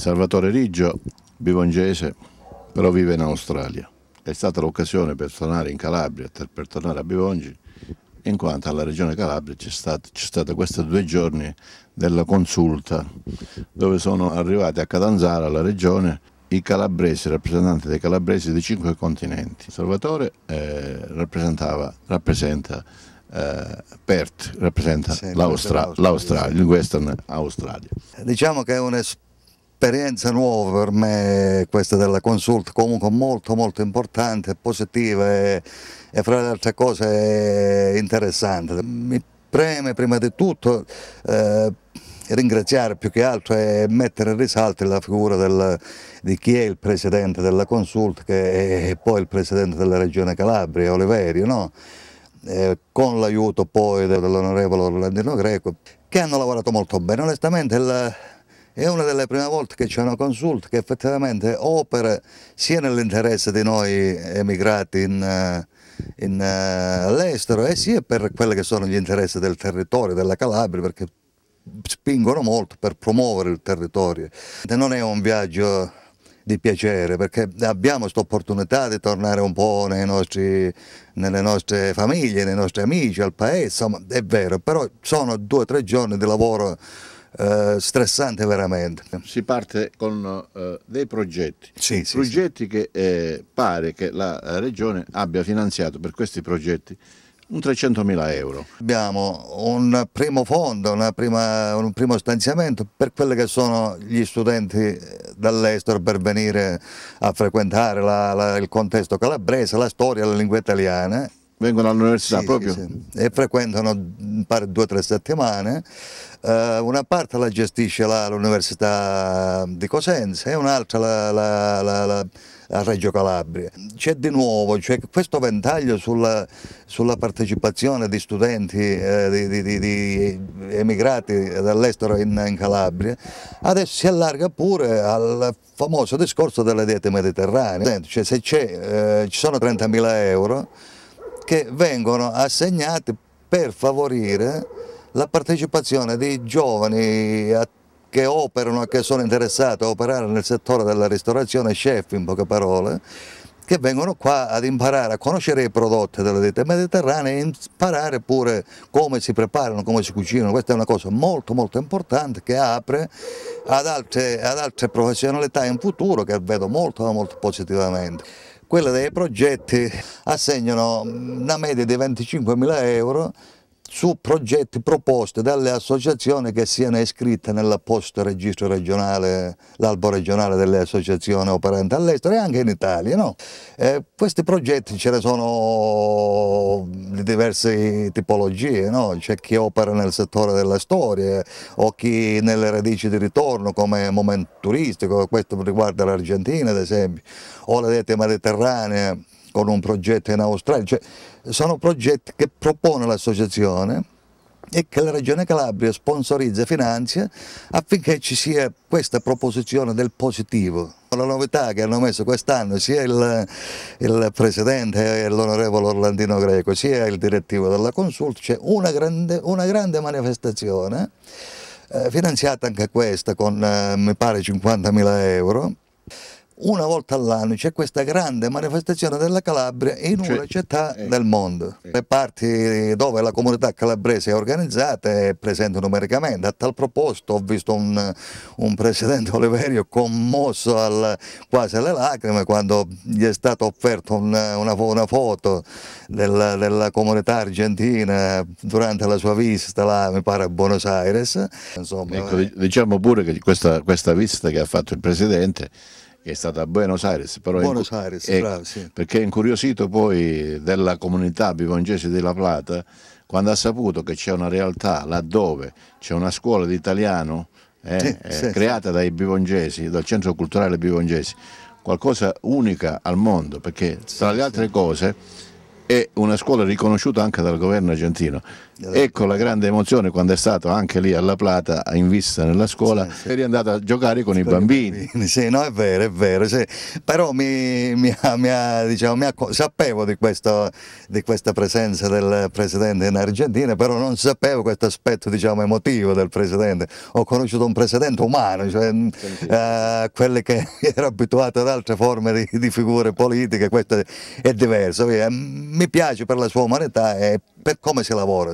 Salvatore Riggio, bivongese, però vive in Australia. È stata l'occasione per tornare in Calabria, per tornare a Bivongi, in quanto alla regione Calabria c'è stata, stata questi due giorni della consulta dove sono arrivati a Catanzara, alla regione, i calabresi, rappresentanti dei calabresi di cinque continenti. Salvatore eh, rappresenta eh, Perth, rappresenta l'Australia, il Western Australia. Diciamo che è un esperienza nuova per me questa della Consult, comunque molto molto importante, positiva e, e fra le altre cose interessante. Mi preme prima di tutto eh, ringraziare più che altro e mettere in risalto la figura del, di chi è il presidente della Consult che è poi il presidente della regione Calabria, Oliverio, no? eh, con l'aiuto poi dell'onorevole Orlandino Greco, che hanno lavorato molto bene. Onestamente il, è una delle prime volte che c'è una consult che effettivamente opera sia nell'interesse di noi emigrati in, eh, in, eh, all'estero e sia per quelli che sono gli interessi del territorio, della Calabria, perché spingono molto per promuovere il territorio. Non è un viaggio di piacere perché abbiamo questa opportunità di tornare un po' nostri, nelle nostre famiglie, nei nostri amici, al paese, insomma è vero, però sono due o tre giorni di lavoro eh, stressante veramente. Si parte con eh, dei progetti, sì, sì, progetti sì. che eh, pare che la eh, Regione abbia finanziato per questi progetti un 300.000 euro. Abbiamo un primo fondo, prima, un primo stanziamento per quelli che sono gli studenti dall'estero per venire a frequentare la, la, il contesto calabrese, la storia, la lingua italiana Vengono all'università sì, proprio? Sì, sì. E frequentano mm, pare due o tre settimane. Eh, una parte la gestisce l'Università di Cosenza e un'altra la, la, la, la a Reggio Calabria. C'è di nuovo cioè, questo ventaglio sulla, sulla, partecipazione di studenti, eh, di, di, di, di, emigrati dall'estero in, in, Calabria, adesso si allarga pure al famoso discorso delle diete mediterranee. Cioè, se eh, ci sono 30.000 euro, che vengono assegnati per favorire la partecipazione di giovani che operano e che sono interessati a operare nel settore della ristorazione, chef in poche parole, che vengono qua ad imparare a conoscere i prodotti delle diete mediterranee e imparare pure come si preparano, come si cucinano. Questa è una cosa molto molto importante che apre ad altre, ad altre professionalità in futuro che vedo molto molto positivamente quella dei progetti assegnano una media di 25.000 euro su progetti proposti dalle associazioni che siano iscritte nella posta registro regionale, l'albo regionale delle associazioni operanti all'estero e anche in Italia. No? Eh, questi progetti ce ne sono di diverse tipologie, no? c'è chi opera nel settore della storia o chi nelle radici di ritorno come momento turistico, questo riguarda l'Argentina ad esempio, o le dette mediterranee con un progetto in Australia, cioè, sono progetti che propone l'associazione e che la Regione Calabria sponsorizza e finanzia affinché ci sia questa proposizione del positivo. La novità che hanno messo quest'anno sia il, il Presidente, eh, l'Onorevole Orlandino Greco, sia il Direttivo della Consulta, c'è cioè una, una grande manifestazione eh, finanziata anche questa con eh, mi pare 50.000 euro una volta all'anno c'è questa grande manifestazione della Calabria in cioè, una città eh, del mondo. Eh. Le parti dove la comunità calabrese è organizzata è presente numericamente. A tal proposito ho visto un, un presidente Oliverio commosso al, quasi alle lacrime quando gli è stata offerta una, una, una, foto della, della, comunità argentina durante la sua visita là, mi pare a Buenos Aires. Insomma, ecco, eh. diciamo pure che questa, questa visita che ha fatto il presidente che è stata a Buenos Aires, però Buenos Aires è, bravo, sì. perché è incuriosito poi della comunità bivongese di La Plata quando ha saputo che c'è una realtà laddove c'è una scuola di italiano eh, eh, sì. creata dai bivongesi, dal centro culturale bivongesi, qualcosa unica al mondo perché tra le altre cose è una scuola riconosciuta anche dal governo argentino. Ecco la grande emozione quando è stato anche lì alla Plata, in vista nella scuola, sì, sì. eri andato a giocare con sì, i bambini. Sì, no, è vero, è vero. Sì. Però mi, mi, mi, diciamo, sapevo di, questo, di, questa presenza del presidente in Argentina, però non sapevo questo aspetto diciamo, emotivo del presidente. Ho conosciuto un presidente umano, cioè, mm, eh, quelli che era abituato ad altre forme di, di figure politiche, questo è diverso. Via mm, mi piace per la sua umanità e per come si lavora.